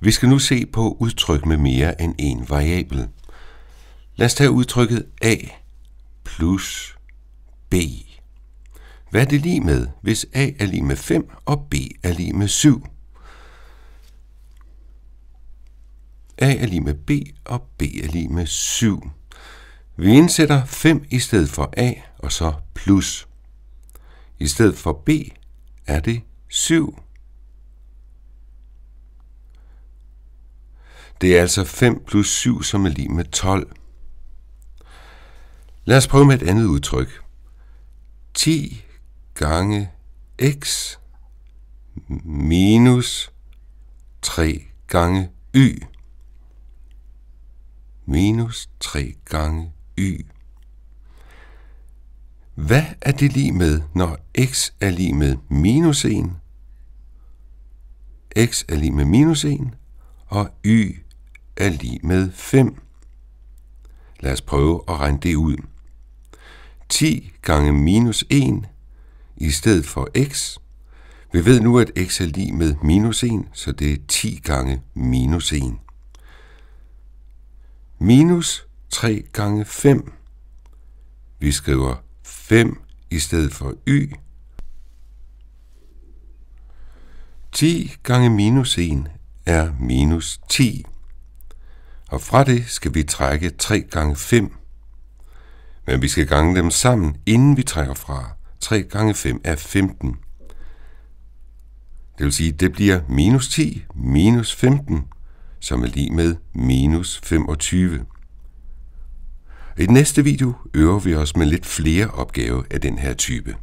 Vi skal nu se på udtryk med mere end en variabel. Lad os tage udtrykket a plus b. Hvad er det lige med, hvis a er lige med 5 og b er lige med 7? a er lige med b og b er lige med 7. Vi indsætter 5 i stedet for a og så plus. I stedet for b er det 7. Det er altså 5 plus 7, som er lige med 12. Lad os prøve med et andet udtryk. 10 gange x minus 3 gange y. Minus 3 gange y. Hvad er det lige med, når x er lige med minus 1? x er lige med minus 1, og y er lige med 5. Lad os prøve at regne det ud. 10 gange minus 1 i stedet for x. Vi ved nu, at x er lige med minus 1, så det er 10 gange minus 1. Minus 3 gange 5. Vi skriver 5 i stedet for y. 10 gange minus 1 er minus 10 og fra det skal vi trække 3 gange 5. Men vi skal gange dem sammen, inden vi trækker fra. 3 gange 5 er 15. Det vil sige, det bliver minus 10 minus 15, som er lige med minus 25. I den næste video øver vi os med lidt flere opgaver af den her type.